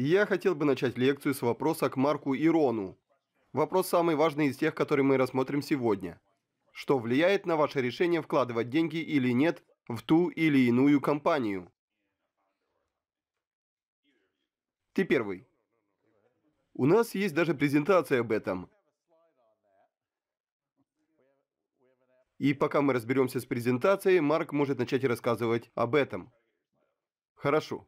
Я хотел бы начать лекцию с вопроса к Марку и Рону. Вопрос самый важный из тех, которые мы рассмотрим сегодня. Что влияет на ваше решение вкладывать деньги или нет в ту или иную компанию? Ты первый. У нас есть даже презентация об этом. И пока мы разберемся с презентацией, Марк может начать рассказывать об этом. Хорошо.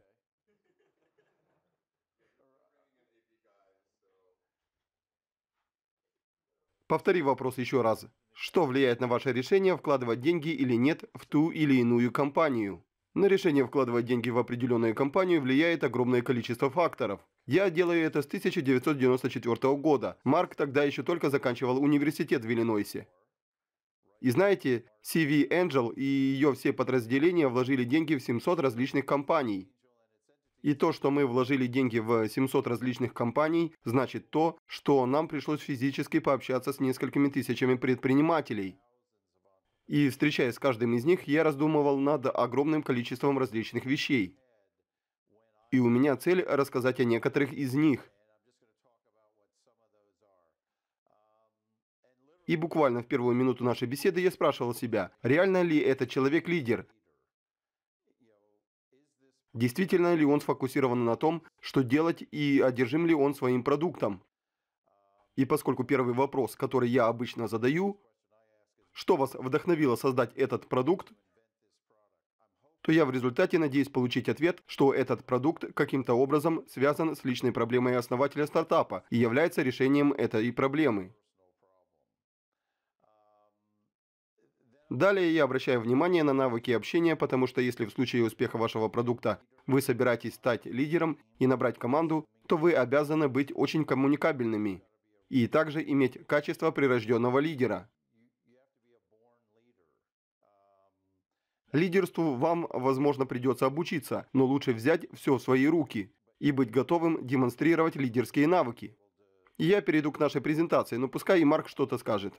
Повтори вопрос еще раз. Что влияет на ваше решение вкладывать деньги или нет в ту или иную компанию? На решение вкладывать деньги в определенную компанию влияет огромное количество факторов. Я делаю это с 1994 года. Марк тогда еще только заканчивал университет в Иллинойсе. И знаете, CV Angel и ее все подразделения вложили деньги в 700 различных компаний. И то, что мы вложили деньги в 700 различных компаний, значит то, что нам пришлось физически пообщаться с несколькими тысячами предпринимателей. И встречаясь с каждым из них, я раздумывал над огромным количеством различных вещей. И у меня цель рассказать о некоторых из них. И буквально в первую минуту нашей беседы я спрашивал себя, реально ли этот человек лидер, Действительно ли он сфокусирован на том, что делать и одержим ли он своим продуктом? И поскольку первый вопрос, который я обычно задаю, что вас вдохновило создать этот продукт, то я в результате надеюсь получить ответ, что этот продукт каким-то образом связан с личной проблемой основателя стартапа и является решением этой проблемы. Далее я обращаю внимание на навыки общения, потому что если в случае успеха вашего продукта вы собираетесь стать лидером и набрать команду, то вы обязаны быть очень коммуникабельными и также иметь качество прирожденного лидера. Лидерству вам, возможно, придется обучиться, но лучше взять все в свои руки и быть готовым демонстрировать лидерские навыки. Я перейду к нашей презентации, но пускай и Марк что-то скажет.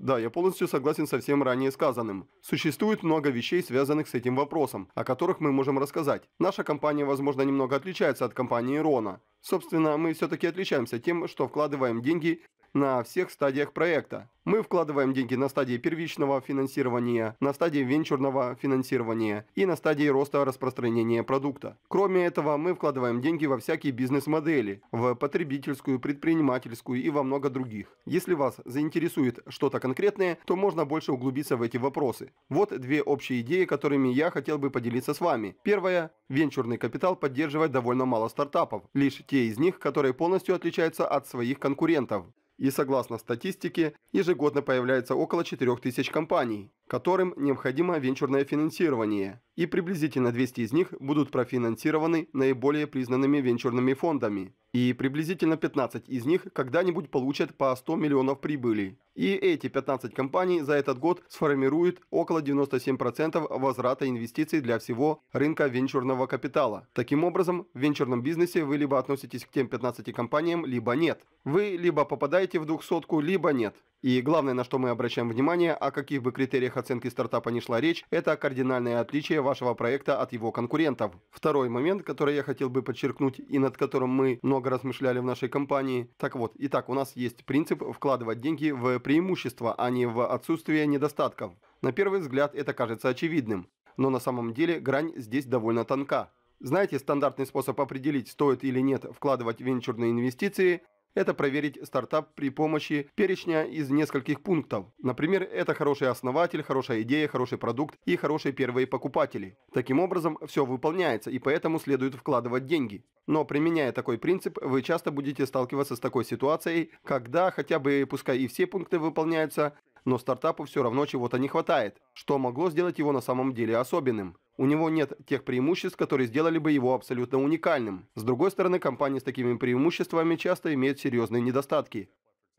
Да, я полностью согласен со всем ранее сказанным. Существует много вещей, связанных с этим вопросом, о которых мы можем рассказать. Наша компания, возможно, немного отличается от компании Рона. Собственно, мы все-таки отличаемся тем, что вкладываем деньги на всех стадиях проекта. Мы вкладываем деньги на стадии первичного финансирования, на стадии венчурного финансирования и на стадии роста распространения продукта. Кроме этого, мы вкладываем деньги во всякие бизнес-модели, в потребительскую, предпринимательскую и во много других. Если вас заинтересует что-то конкретное, то можно больше углубиться в эти вопросы. Вот две общие идеи, которыми я хотел бы поделиться с вами. Первое: венчурный капитал поддерживает довольно мало стартапов, лишь те из них, которые полностью отличаются от своих конкурентов. И согласно статистике, ежегодно появляется около 4000 компаний, которым необходимо венчурное финансирование и приблизительно 200 из них будут профинансированы наиболее признанными венчурными фондами. И приблизительно 15 из них когда-нибудь получат по 100 миллионов прибыли. И эти 15 компаний за этот год сформируют около 97% возврата инвестиций для всего рынка венчурного капитала. Таким образом, в венчурном бизнесе вы либо относитесь к тем 15 компаниям, либо нет. Вы либо попадаете в двухсотку, либо нет. И главное, на что мы обращаем внимание, о каких бы критериях оценки стартапа не шла речь, это кардинальное отличие вашего проекта от его конкурентов. Второй момент, который я хотел бы подчеркнуть и над которым мы много размышляли в нашей компании. Так вот, итак, у нас есть принцип вкладывать деньги в преимущества, а не в отсутствие недостатков. На первый взгляд это кажется очевидным, но на самом деле грань здесь довольно тонка. Знаете стандартный способ определить, стоит или нет вкладывать венчурные инвестиции – это проверить стартап при помощи перечня из нескольких пунктов. Например, это хороший основатель, хорошая идея, хороший продукт и хорошие первые покупатели. Таким образом, все выполняется, и поэтому следует вкладывать деньги. Но применяя такой принцип, вы часто будете сталкиваться с такой ситуацией, когда хотя бы пускай и все пункты выполняются, но стартапу все равно чего-то не хватает, что могло сделать его на самом деле особенным. У него нет тех преимуществ, которые сделали бы его абсолютно уникальным. С другой стороны, компании с такими преимуществами часто имеют серьезные недостатки.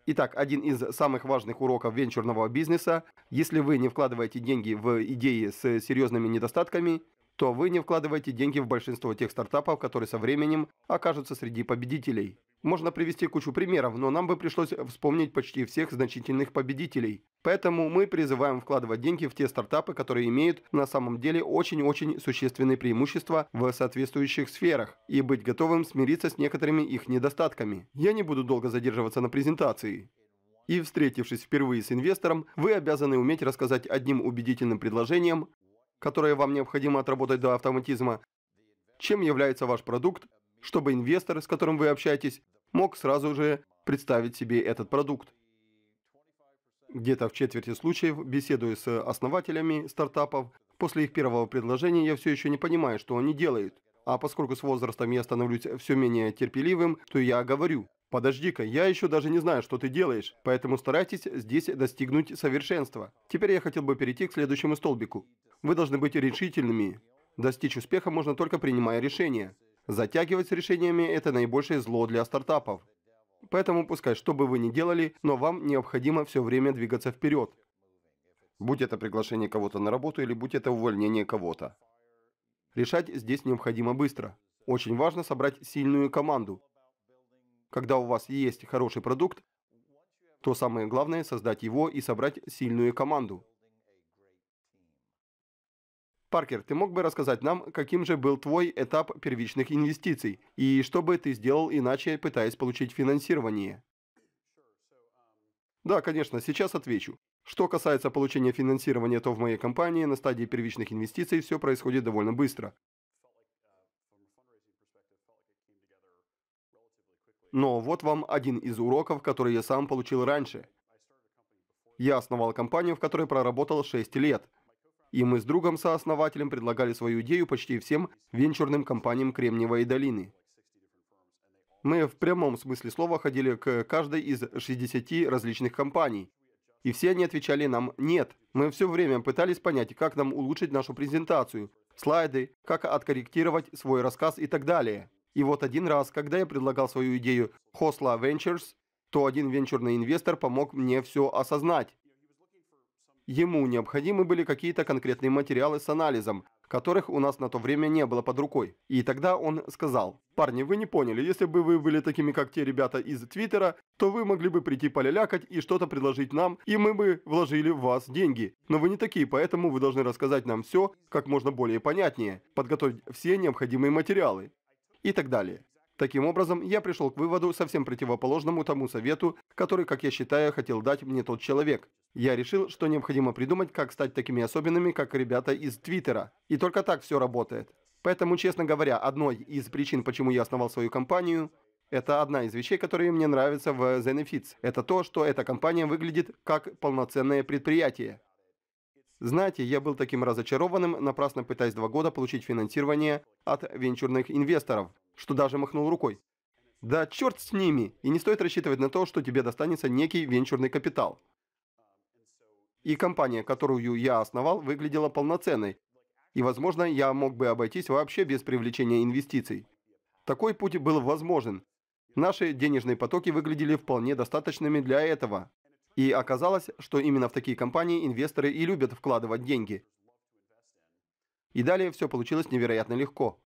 Итак, один из самых важных уроков венчурного бизнеса – если вы не вкладываете деньги в идеи с серьезными недостатками, то вы не вкладываете деньги в большинство тех стартапов, которые со временем окажутся среди победителей. Можно привести кучу примеров, но нам бы пришлось вспомнить почти всех значительных победителей. Поэтому мы призываем вкладывать деньги в те стартапы, которые имеют на самом деле очень-очень существенные преимущества в соответствующих сферах и быть готовым смириться с некоторыми их недостатками. Я не буду долго задерживаться на презентации. И встретившись впервые с инвестором, вы обязаны уметь рассказать одним убедительным предложением, которое вам необходимо отработать до автоматизма, чем является ваш продукт, чтобы инвестор, с которым вы общаетесь, мог сразу же представить себе этот продукт. Где-то в четверти случаев, беседуя с основателями стартапов, после их первого предложения я все еще не понимаю, что они делают. А поскольку с возрастом я становлюсь все менее терпеливым, то я говорю, Подожди-ка, я еще даже не знаю, что ты делаешь, поэтому старайтесь здесь достигнуть совершенства. Теперь я хотел бы перейти к следующему столбику. Вы должны быть решительными. Достичь успеха можно только принимая решения. Затягивать с решениями – это наибольшее зло для стартапов. Поэтому пускай, что бы вы ни делали, но вам необходимо все время двигаться вперед. Будь это приглашение кого-то на работу или будь это увольнение кого-то. Решать здесь необходимо быстро. Очень важно собрать сильную команду. Когда у вас есть хороший продукт, то самое главное создать его и собрать сильную команду. Паркер, ты мог бы рассказать нам, каким же был твой этап первичных инвестиций и что бы ты сделал иначе, пытаясь получить финансирование? Да, конечно, сейчас отвечу. Что касается получения финансирования, то в моей компании на стадии первичных инвестиций все происходит довольно быстро. Но вот вам один из уроков, который я сам получил раньше. Я основал компанию, в которой проработал 6 лет – и мы с другом-сооснователем предлагали свою идею почти всем венчурным компаниям Кремниевой долины. Мы в прямом смысле слова ходили к каждой из 60 различных компаний, и все они отвечали нам «нет». Мы все время пытались понять, как нам улучшить нашу презентацию, слайды, как откорректировать свой рассказ и так далее. И вот один раз, когда я предлагал свою идею Хосла Ventures, то один венчурный инвестор помог мне все осознать. Ему необходимы были какие-то конкретные материалы с анализом, которых у нас на то время не было под рукой. И тогда он сказал, «Парни, вы не поняли, если бы вы были такими, как те ребята из Твиттера, то вы могли бы прийти полялякать и что-то предложить нам, и мы бы вложили в вас деньги. Но вы не такие, поэтому вы должны рассказать нам все как можно более понятнее, подготовить все необходимые материалы» и так далее. Таким образом, я пришел к выводу совсем противоположному тому совету, который, как я считаю, хотел дать мне тот человек. Я решил, что необходимо придумать, как стать такими особенными, как ребята из Твиттера. И только так все работает. Поэтому, честно говоря, одной из причин, почему я основал свою компанию, это одна из вещей, которые мне нравятся в Zenefits. Это то, что эта компания выглядит как полноценное предприятие. Знаете, я был таким разочарованным, напрасно пытаясь два года получить финансирование от венчурных инвесторов, что даже махнул рукой. Да черт с ними! И не стоит рассчитывать на то, что тебе достанется некий венчурный капитал и компания, которую я основал, выглядела полноценной. И, возможно, я мог бы обойтись вообще без привлечения инвестиций. Такой путь был возможен. Наши денежные потоки выглядели вполне достаточными для этого. И оказалось, что именно в такие компании инвесторы и любят вкладывать деньги. И далее все получилось невероятно легко.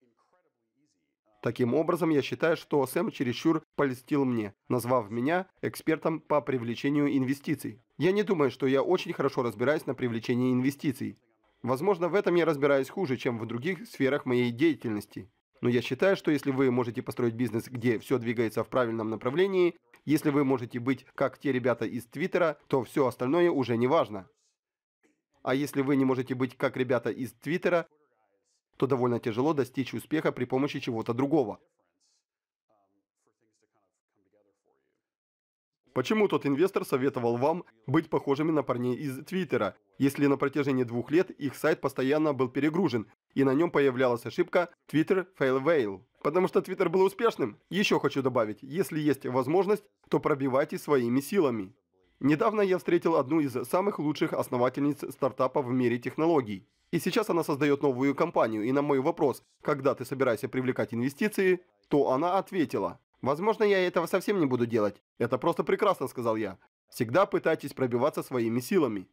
Таким образом, я считаю, что Сэм чересчур польстил мне, назвав меня экспертом по привлечению инвестиций. Я не думаю, что я очень хорошо разбираюсь на привлечении инвестиций. Возможно, в этом я разбираюсь хуже, чем в других сферах моей деятельности. Но я считаю, что если вы можете построить бизнес, где все двигается в правильном направлении, если вы можете быть как те ребята из Твиттера, то все остальное уже не важно. А если вы не можете быть как ребята из Твиттера, что довольно тяжело достичь успеха при помощи чего-то другого. Почему тот инвестор советовал вам быть похожими на парней из Твиттера, если на протяжении двух лет их сайт постоянно был перегружен, и на нем появлялась ошибка Twitter fail fail? Потому что Твиттер был успешным. Еще хочу добавить, если есть возможность, то пробивайте своими силами. Недавно я встретил одну из самых лучших основательниц стартапа в мире технологий. И сейчас она создает новую компанию, и на мой вопрос, когда ты собираешься привлекать инвестиции, то она ответила, «Возможно, я этого совсем не буду делать. Это просто прекрасно», — сказал я. «Всегда пытайтесь пробиваться своими силами.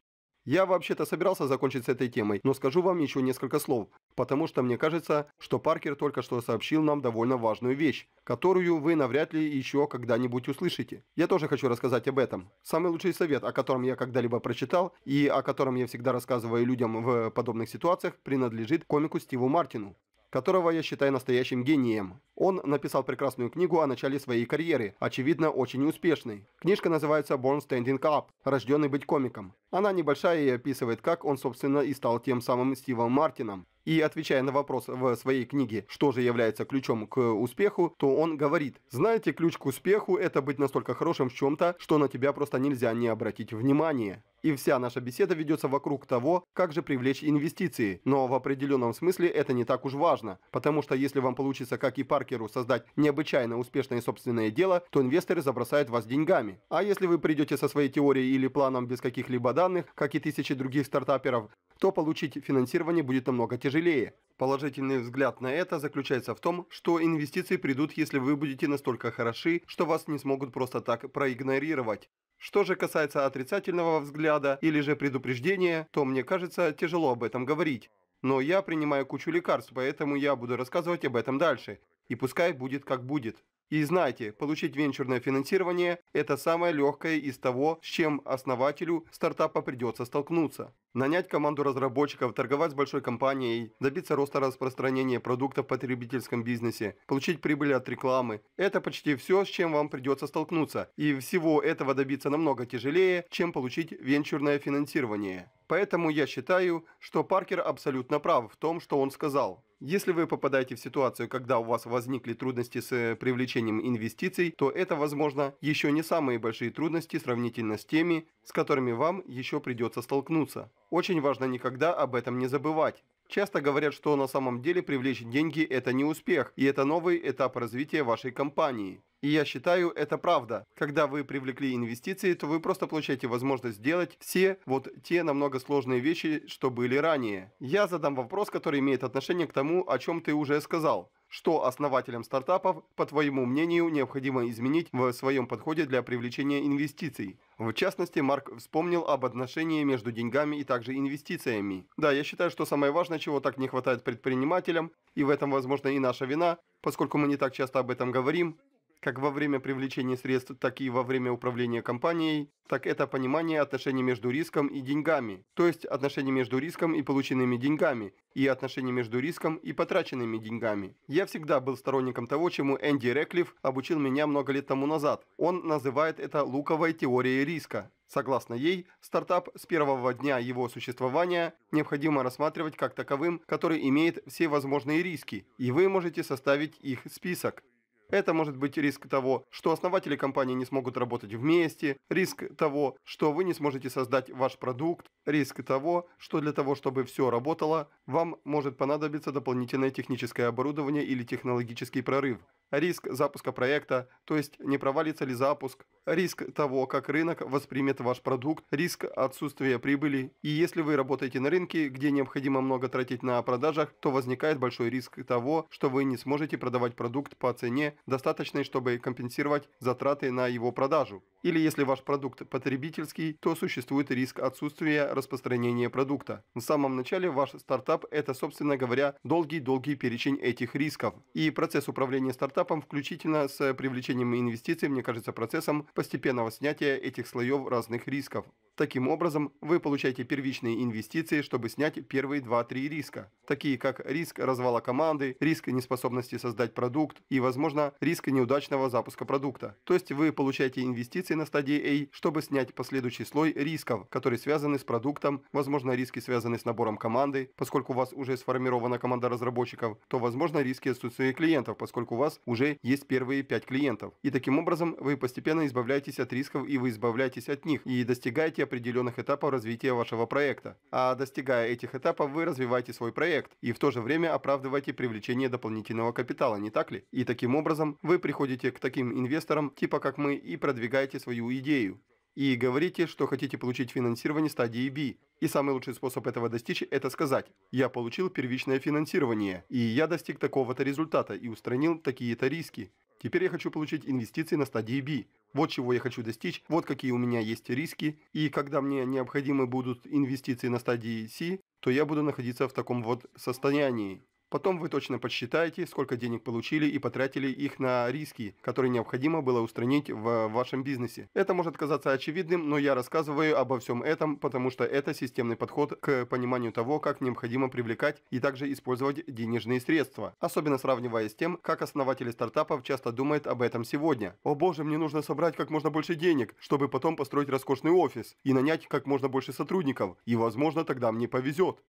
Я вообще-то собирался закончить с этой темой, но скажу вам еще несколько слов, потому что мне кажется, что Паркер только что сообщил нам довольно важную вещь, которую вы навряд ли еще когда-нибудь услышите. Я тоже хочу рассказать об этом. Самый лучший совет, о котором я когда-либо прочитал и о котором я всегда рассказываю людям в подобных ситуациях, принадлежит комику Стиву Мартину которого я считаю настоящим гением. Он написал прекрасную книгу о начале своей карьеры, очевидно, очень успешной. Книжка называется «Born Standing Up» – «Рожденный быть комиком». Она небольшая и описывает, как он, собственно, и стал тем самым Стивом Мартином. И отвечая на вопрос в своей книге, что же является ключом к успеху, то он говорит, знаете, ключ к успеху это быть настолько хорошим в чем-то, что на тебя просто нельзя не обратить внимание. И вся наша беседа ведется вокруг того, как же привлечь инвестиции. Но в определенном смысле это не так уж важно, потому что если вам получится, как и Паркеру, создать необычайно успешное собственное дело, то инвесторы забросают вас деньгами. А если вы придете со своей теорией или планом без каких-либо данных, как и тысячи других стартаперов, то получить финансирование будет намного тяжелее. Положительный взгляд на это заключается в том, что инвестиции придут, если вы будете настолько хороши, что вас не смогут просто так проигнорировать. Что же касается отрицательного взгляда или же предупреждения, то мне кажется тяжело об этом говорить. Но я принимаю кучу лекарств, поэтому я буду рассказывать об этом дальше. И пускай будет как будет. И знайте, получить венчурное финансирование – это самое легкое из того, с чем основателю стартапа придется столкнуться. Нанять команду разработчиков, торговать с большой компанией, добиться роста распространения продукта в потребительском бизнесе, получить прибыль от рекламы – это почти все, с чем вам придется столкнуться. И всего этого добиться намного тяжелее, чем получить венчурное финансирование. Поэтому я считаю, что Паркер абсолютно прав в том, что он сказал. Если вы попадаете в ситуацию, когда у вас возникли трудности с привлечением инвестиций, то это, возможно, еще не самые большие трудности сравнительно с теми, с которыми вам еще придется столкнуться. Очень важно никогда об этом не забывать. Часто говорят, что на самом деле привлечь деньги – это не успех, и это новый этап развития вашей компании. И я считаю, это правда. Когда вы привлекли инвестиции, то вы просто получаете возможность сделать все вот те намного сложные вещи, что были ранее. Я задам вопрос, который имеет отношение к тому, о чем ты уже сказал. Что основателям стартапов, по твоему мнению, необходимо изменить в своем подходе для привлечения инвестиций? В частности, Марк вспомнил об отношении между деньгами и также инвестициями. Да, я считаю, что самое важное, чего так не хватает предпринимателям, и в этом, возможно, и наша вина, поскольку мы не так часто об этом говорим, как во время привлечения средств, так и во время управления компанией, так это понимание отношений между риском и деньгами, то есть отношения между риском и полученными деньгами, и отношения между риском и потраченными деньгами. Я всегда был сторонником того, чему Энди Реклифф обучил меня много лет тому назад. Он называет это луковой теорией риска. Согласно ей, стартап с первого дня его существования необходимо рассматривать как таковым, который имеет все возможные риски, и вы можете составить их список. Это может быть риск того, что основатели компании не смогут работать вместе, риск того, что вы не сможете создать ваш продукт, риск того, что для того, чтобы все работало, вам может понадобиться дополнительное техническое оборудование или технологический прорыв риск запуска проекта, то есть не провалится ли запуск, риск того, как рынок воспримет ваш продукт, риск отсутствия прибыли. И если вы работаете на рынке, где необходимо много тратить на продажах, то возникает большой риск того, что вы не сможете продавать продукт по цене, достаточной, чтобы компенсировать затраты на его продажу. Или если ваш продукт потребительский, то существует риск отсутствия распространения продукта. В самом начале ваш стартап – это, собственно говоря, долгий-долгий перечень этих рисков. И процесс управления стартапом этапом, включительно с э, привлечением инвестиций, мне кажется, процессом постепенного снятия этих слоев разных рисков. Таким образом, вы получаете первичные инвестиции, чтобы снять первые 2-3 риска, такие как риск развала команды, риск неспособности создать продукт и, возможно, риск неудачного запуска продукта. То есть вы получаете инвестиции на стадии A, чтобы снять последующий слой рисков, которые связаны с продуктом, возможно, риски связаны с набором команды, поскольку у вас уже сформирована команда разработчиков, то, возможно, риски отсутствия клиентов, поскольку у вас уже есть первые 5 клиентов. И таким образом вы постепенно избавляетесь от рисков и вы избавляетесь от них и достигаете определенных этапов развития вашего проекта. А достигая этих этапов, вы развиваете свой проект и в то же время оправдываете привлечение дополнительного капитала, не так ли? И таким образом вы приходите к таким инвесторам, типа как мы, и продвигаете свою идею и говорите, что хотите получить финансирование стадии B. И самый лучший способ этого достичь – это сказать «Я получил первичное финансирование, и я достиг такого-то результата и устранил такие-то риски. Теперь я хочу получить инвестиции на стадии B. Вот чего я хочу достичь, вот какие у меня есть риски, и когда мне необходимы будут инвестиции на стадии C, то я буду находиться в таком вот состоянии. Потом вы точно подсчитаете, сколько денег получили и потратили их на риски, которые необходимо было устранить в вашем бизнесе. Это может казаться очевидным, но я рассказываю обо всем этом, потому что это системный подход к пониманию того, как необходимо привлекать и также использовать денежные средства. Особенно сравнивая с тем, как основатели стартапов часто думают об этом сегодня. О боже, мне нужно собрать как можно больше денег, чтобы потом построить роскошный офис и нанять как можно больше сотрудников. И возможно тогда мне повезет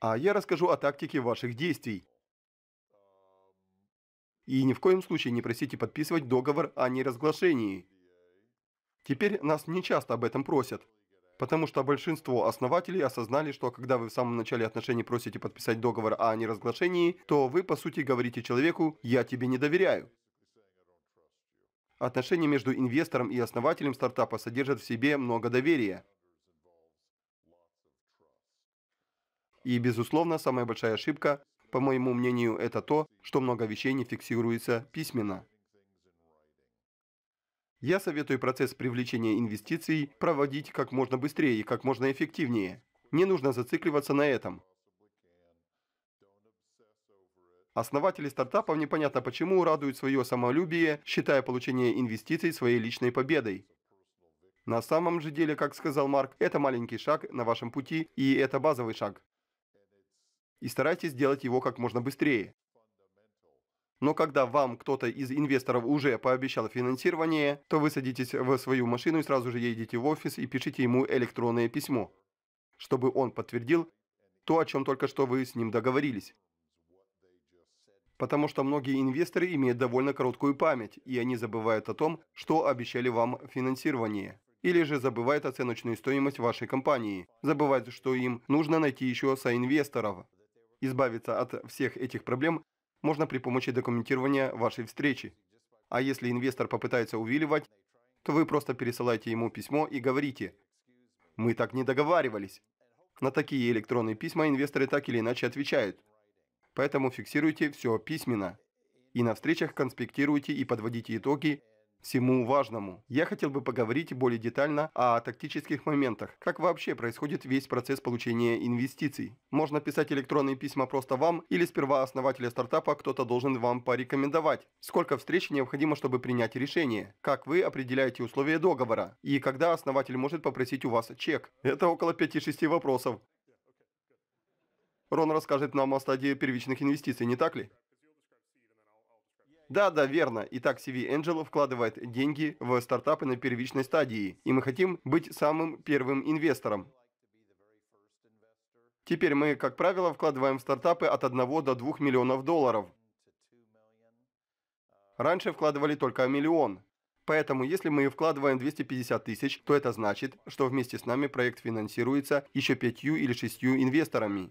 а я расскажу о тактике ваших действий. И ни в коем случае не просите подписывать договор о неразглашении. Теперь нас не часто об этом просят, потому что большинство основателей осознали, что когда вы в самом начале отношений просите подписать договор о неразглашении, то вы по сути говорите человеку «я тебе не доверяю». Отношения между инвестором и основателем стартапа содержат в себе много доверия. И, безусловно, самая большая ошибка, по моему мнению, это то, что много вещей не фиксируется письменно. Я советую процесс привлечения инвестиций проводить как можно быстрее и как можно эффективнее. Не нужно зацикливаться на этом. Основатели стартапов непонятно почему радуют свое самолюбие, считая получение инвестиций своей личной победой. На самом же деле, как сказал Марк, это маленький шаг на вашем пути, и это базовый шаг и старайтесь сделать его как можно быстрее. Но когда вам кто-то из инвесторов уже пообещал финансирование, то вы садитесь в свою машину и сразу же едете в офис и пишите ему электронное письмо, чтобы он подтвердил то, о чем только что вы с ним договорились. Потому что многие инвесторы имеют довольно короткую память, и они забывают о том, что обещали вам финансирование. Или же забывают оценочную стоимость вашей компании, забывают, что им нужно найти еще соинвесторов, Избавиться от всех этих проблем можно при помощи документирования вашей встречи. А если инвестор попытается увиливать, то вы просто пересылаете ему письмо и говорите «Мы так не договаривались». На такие электронные письма инвесторы так или иначе отвечают. Поэтому фиксируйте все письменно. И на встречах конспектируйте и подводите итоги всему важному. Я хотел бы поговорить более детально о тактических моментах, как вообще происходит весь процесс получения инвестиций. Можно писать электронные письма просто вам или сперва основателя стартапа кто-то должен вам порекомендовать. Сколько встреч необходимо, чтобы принять решение? Как вы определяете условия договора? И когда основатель может попросить у вас чек? Это около 5-6 вопросов. Рон расскажет нам о стадии первичных инвестиций, не так ли? Да-да, верно. Итак, CV Angel вкладывает деньги в стартапы на первичной стадии, и мы хотим быть самым первым инвестором. Теперь мы, как правило, вкладываем в стартапы от 1 до 2 миллионов долларов. Раньше вкладывали только миллион. Поэтому, если мы вкладываем 250 тысяч, то это значит, что вместе с нами проект финансируется еще пятью или шестью инвесторами.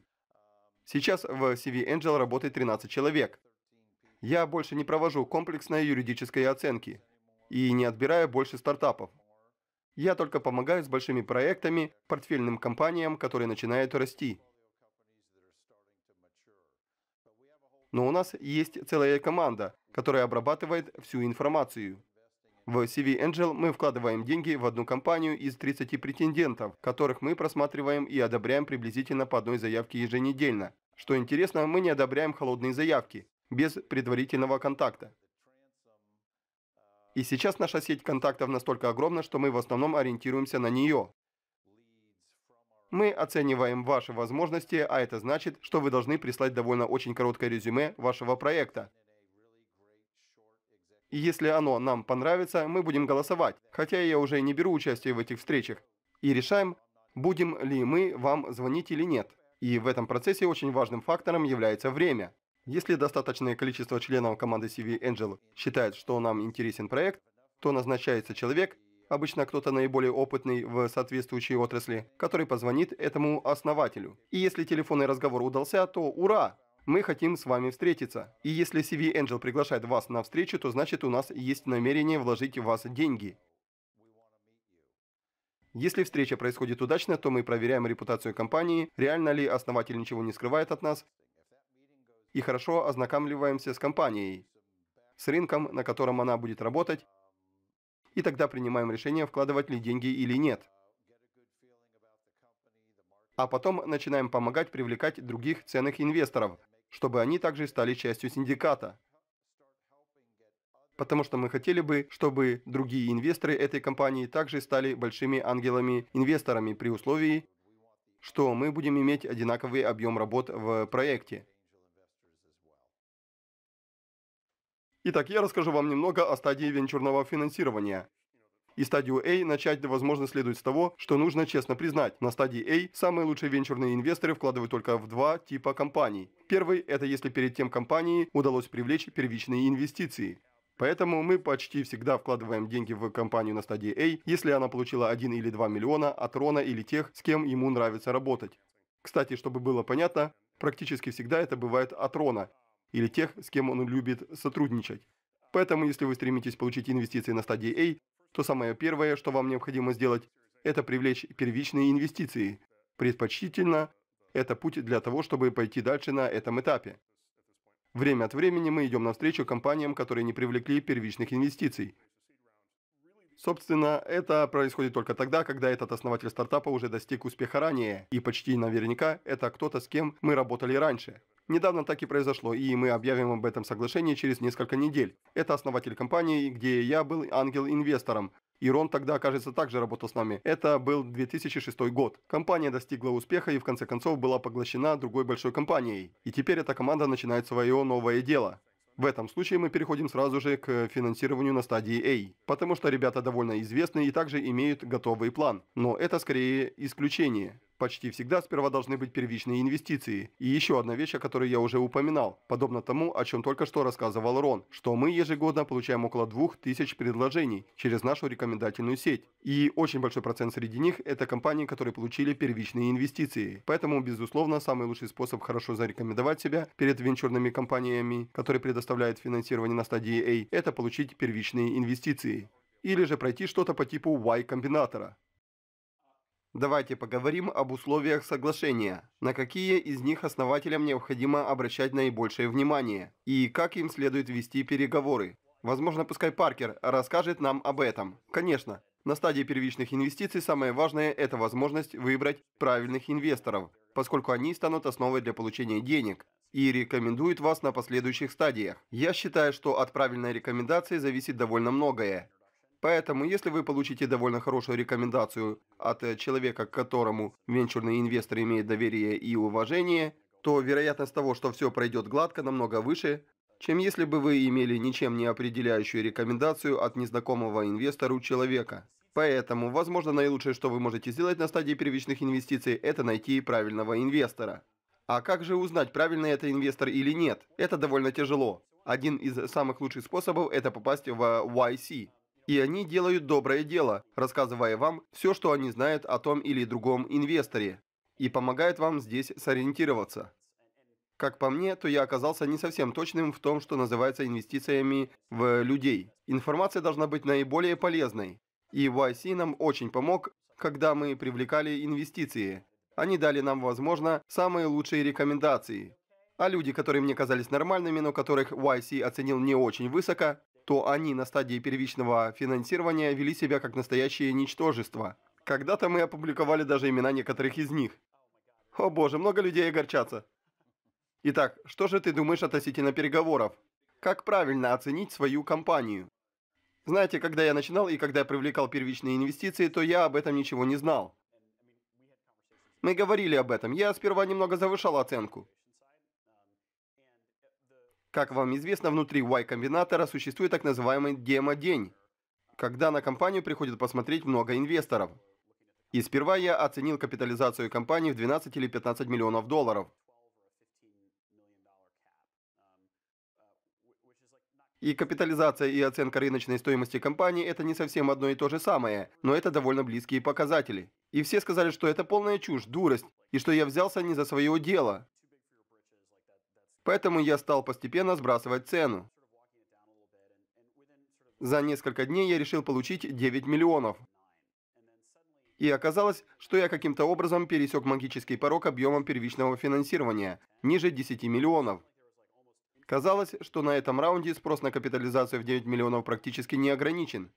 Сейчас в CV Angel работает 13 человек я больше не провожу комплексной юридической оценки и не отбираю больше стартапов. Я только помогаю с большими проектами, портфельным компаниям, которые начинают расти. Но у нас есть целая команда, которая обрабатывает всю информацию. В CV Angel мы вкладываем деньги в одну компанию из 30 претендентов, которых мы просматриваем и одобряем приблизительно по одной заявке еженедельно. Что интересно, мы не одобряем холодные заявки, без предварительного контакта. И сейчас наша сеть контактов настолько огромна, что мы в основном ориентируемся на нее. Мы оцениваем ваши возможности, а это значит, что вы должны прислать довольно очень короткое резюме вашего проекта. И если оно нам понравится, мы будем голосовать, хотя я уже не беру участие в этих встречах, и решаем, будем ли мы вам звонить или нет. И в этом процессе очень важным фактором является время. Если достаточное количество членов команды CV Angel считает, что нам интересен проект, то назначается человек, обычно кто-то наиболее опытный в соответствующей отрасли, который позвонит этому основателю. И если телефонный разговор удался, то ура! Мы хотим с вами встретиться. И если CV Angel приглашает вас на встречу, то значит у нас есть намерение вложить в вас деньги. Если встреча происходит удачно, то мы проверяем репутацию компании, реально ли основатель ничего не скрывает от нас, и хорошо ознакомливаемся с компанией, с рынком, на котором она будет работать, и тогда принимаем решение, вкладывать ли деньги или нет. А потом начинаем помогать привлекать других ценных инвесторов, чтобы они также стали частью синдиката. Потому что мы хотели бы, чтобы другие инвесторы этой компании также стали большими ангелами-инвесторами при условии, что мы будем иметь одинаковый объем работ в проекте. Итак, я расскажу вам немного о стадии венчурного финансирования. И стадию A начать, возможно, следует с того, что нужно честно признать. На стадии A самые лучшие венчурные инвесторы вкладывают только в два типа компаний. Первый – это если перед тем компании удалось привлечь первичные инвестиции. Поэтому мы почти всегда вкладываем деньги в компанию на стадии A, если она получила 1 или 2 миллиона от Рона или тех, с кем ему нравится работать. Кстати, чтобы было понятно, практически всегда это бывает от Рона, или тех, с кем он любит сотрудничать. Поэтому, если вы стремитесь получить инвестиции на стадии A, то самое первое, что вам необходимо сделать, это привлечь первичные инвестиции. Предпочтительно, это путь для того, чтобы пойти дальше на этом этапе. Время от времени мы идем навстречу компаниям, которые не привлекли первичных инвестиций. Собственно, это происходит только тогда, когда этот основатель стартапа уже достиг успеха ранее, и почти наверняка это кто-то, с кем мы работали раньше. Недавно так и произошло, и мы объявим об этом соглашении через несколько недель. Это основатель компании, где я был ангел-инвестором. И Рон тогда, кажется, также работал с нами. Это был 2006 год. Компания достигла успеха и в конце концов была поглощена другой большой компанией. И теперь эта команда начинает свое новое дело. В этом случае мы переходим сразу же к финансированию на стадии A, потому что ребята довольно известны и также имеют готовый план. Но это скорее исключение. Почти всегда сперва должны быть первичные инвестиции. И еще одна вещь, о которой я уже упоминал, подобно тому, о чем только что рассказывал Рон, что мы ежегодно получаем около 2000 предложений через нашу рекомендательную сеть. И очень большой процент среди них – это компании, которые получили первичные инвестиции. Поэтому, безусловно, самый лучший способ хорошо зарекомендовать себя перед венчурными компаниями, которые предоставляют финансирование на стадии A – это получить первичные инвестиции. Или же пройти что-то по типу Y-комбинатора – Давайте поговорим об условиях соглашения, на какие из них основателям необходимо обращать наибольшее внимание и как им следует вести переговоры. Возможно, пускай Паркер расскажет нам об этом. Конечно, на стадии первичных инвестиций самое важное – это возможность выбрать правильных инвесторов, поскольку они станут основой для получения денег, и рекомендуют вас на последующих стадиях. Я считаю, что от правильной рекомендации зависит довольно многое. Поэтому, если вы получите довольно хорошую рекомендацию от э, человека, к которому венчурный инвестор имеет доверие и уважение, то вероятность того, что все пройдет гладко, намного выше, чем если бы вы имели ничем не определяющую рекомендацию от незнакомого инвестору человека. Поэтому, возможно, наилучшее, что вы можете сделать на стадии первичных инвестиций, это найти правильного инвестора. А как же узнать, правильный это инвестор или нет? Это довольно тяжело. Один из самых лучших способов – это попасть в э, YC и они делают доброе дело, рассказывая вам все, что они знают о том или другом инвесторе, и помогают вам здесь сориентироваться. Как по мне, то я оказался не совсем точным в том, что называется инвестициями в людей. Информация должна быть наиболее полезной. И YC нам очень помог, когда мы привлекали инвестиции. Они дали нам, возможно, самые лучшие рекомендации. А люди, которые мне казались нормальными, но которых YC оценил не очень высоко, то они на стадии первичного финансирования вели себя как настоящее ничтожество. Когда-то мы опубликовали даже имена некоторых из них. О боже, много людей огорчатся. Итак, что же ты думаешь относительно переговоров? Как правильно оценить свою компанию? Знаете, когда я начинал и когда я привлекал первичные инвестиции, то я об этом ничего не знал. Мы говорили об этом. Я сперва немного завышал оценку. Как вам известно, внутри Y-комбинатора существует так называемый демо-день, когда на компанию приходит посмотреть много инвесторов. И сперва я оценил капитализацию компании в 12 или 15 миллионов долларов. И капитализация и оценка рыночной стоимости компании – это не совсем одно и то же самое, но это довольно близкие показатели. И все сказали, что это полная чушь, дурость, и что я взялся не за свое дело. Поэтому я стал постепенно сбрасывать цену. За несколько дней я решил получить 9 миллионов. И оказалось, что я каким-то образом пересек магический порог объемом первичного финансирования, ниже 10 миллионов. Казалось, что на этом раунде спрос на капитализацию в 9 миллионов практически не ограничен.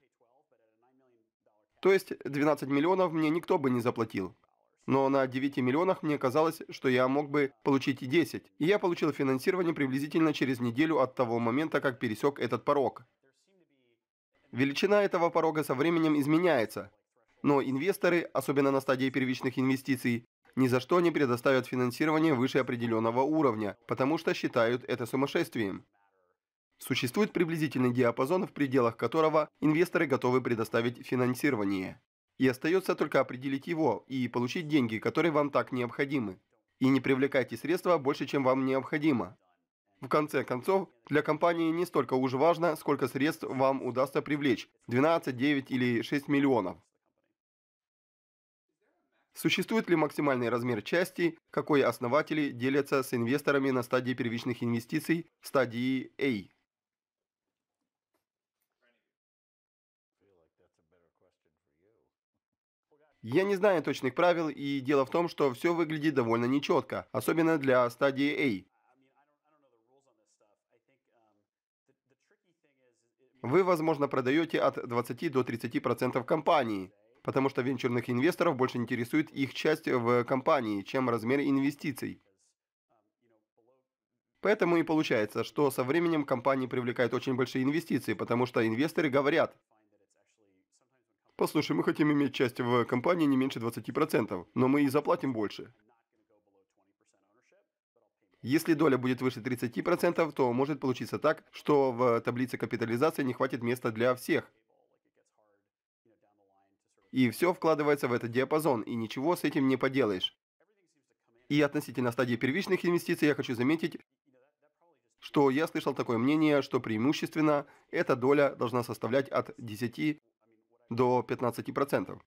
То есть 12 миллионов мне никто бы не заплатил но на 9 миллионах мне казалось, что я мог бы получить и 10. И я получил финансирование приблизительно через неделю от того момента, как пересек этот порог. Величина этого порога со временем изменяется, но инвесторы, особенно на стадии первичных инвестиций, ни за что не предоставят финансирование выше определенного уровня, потому что считают это сумасшествием. Существует приблизительный диапазон, в пределах которого инвесторы готовы предоставить финансирование и остается только определить его и получить деньги, которые вам так необходимы. И не привлекайте средства больше, чем вам необходимо. В конце концов, для компании не столько уж важно, сколько средств вам удастся привлечь – 12, 9 или 6 миллионов. Существует ли максимальный размер части, какой основатели делятся с инвесторами на стадии первичных инвестиций, стадии A? Я не знаю точных правил, и дело в том, что все выглядит довольно нечетко, особенно для стадии A. Вы, возможно, продаете от 20 до 30% компании, потому что венчурных инвесторов больше интересует их часть в компании, чем размер инвестиций. Поэтому и получается, что со временем компании привлекают очень большие инвестиции, потому что инвесторы говорят, Послушай, мы хотим иметь часть в компании не меньше 20%, но мы и заплатим больше. Если доля будет выше 30%, то может получиться так, что в таблице капитализации не хватит места для всех. И все вкладывается в этот диапазон, и ничего с этим не поделаешь. И относительно стадии первичных инвестиций я хочу заметить, что я слышал такое мнение, что преимущественно эта доля должна составлять от 10 до 15%.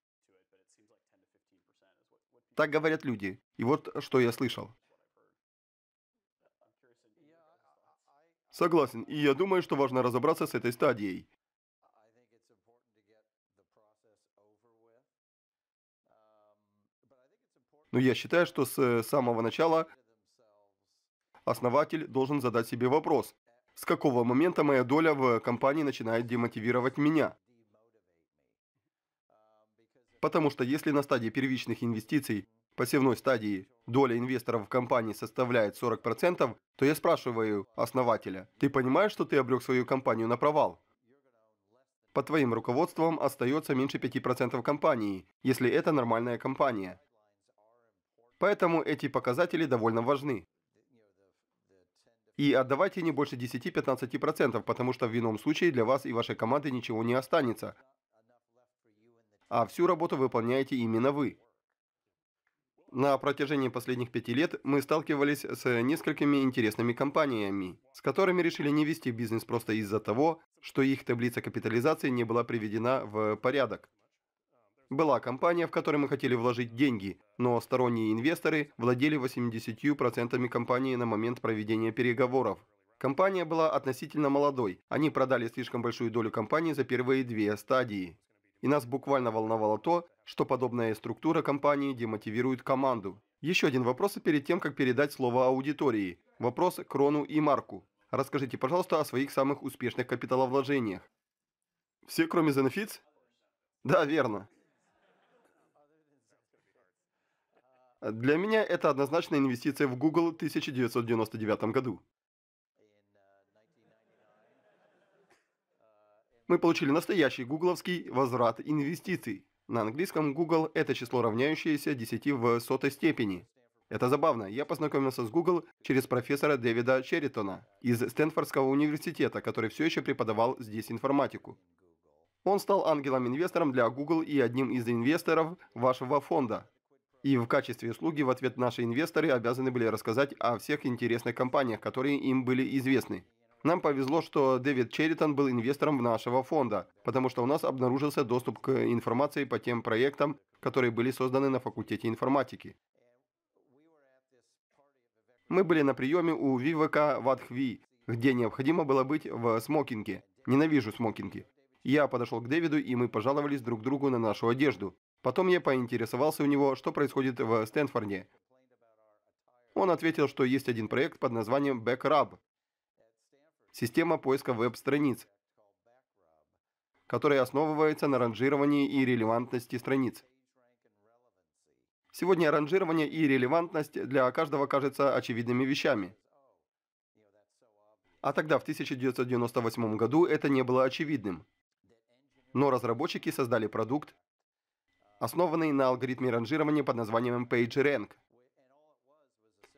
Так говорят люди. И вот что я слышал. Согласен, и я думаю, что важно разобраться с этой стадией. Но я считаю, что с э, самого начала основатель должен задать себе вопрос, с какого момента моя доля в э, компании начинает демотивировать меня? Потому что если на стадии первичных инвестиций, посевной стадии, доля инвесторов в компании составляет 40%, то я спрашиваю основателя, ты понимаешь, что ты обрек свою компанию на провал? Под твоим руководством остается меньше 5% компании, если это нормальная компания. Поэтому эти показатели довольно важны. И отдавайте не больше 10-15%, потому что в ином случае для вас и вашей команды ничего не останется, а всю работу выполняете именно вы. На протяжении последних пяти лет мы сталкивались с несколькими интересными компаниями, с которыми решили не вести бизнес просто из-за того, что их таблица капитализации не была приведена в порядок. Была компания, в которой мы хотели вложить деньги, но сторонние инвесторы владели 80% компании на момент проведения переговоров. Компания была относительно молодой, они продали слишком большую долю компании за первые две стадии и нас буквально волновало то, что подобная структура компании демотивирует команду. Еще один вопрос перед тем, как передать слово аудитории. Вопрос Крону и Марку. Расскажите, пожалуйста, о своих самых успешных капиталовложениях. Все, кроме Zenfits? Да, верно. Для меня это однозначная инвестиция в Google в 1999 году. мы получили настоящий гугловский возврат инвестиций. На английском Google это число равняющееся 10 в сотой степени. Это забавно, я познакомился с Google через профессора Дэвида Черритона из Стэнфордского университета, который все еще преподавал здесь информатику. Он стал ангелом-инвестором для Google и одним из инвесторов вашего фонда. И в качестве услуги в ответ наши инвесторы обязаны были рассказать о всех интересных компаниях, которые им были известны. Нам повезло, что Дэвид Черритон был инвестором в нашего фонда, потому что у нас обнаружился доступ к информации по тем проектам, которые были созданы на факультете информатики. Мы были на приеме у Вивека Вадхви, где необходимо было быть в смокинге. Ненавижу смокинги. Я подошел к Дэвиду, и мы пожаловались друг другу на нашу одежду. Потом я поинтересовался у него, что происходит в Стэнфорде. Он ответил, что есть один проект под названием Back Rub, система поиска веб-страниц, которая основывается на ранжировании и релевантности страниц. Сегодня ранжирование и релевантность для каждого кажется очевидными вещами. А тогда, в 1998 году, это не было очевидным. Но разработчики создали продукт, основанный на алгоритме ранжирования под названием PageRank –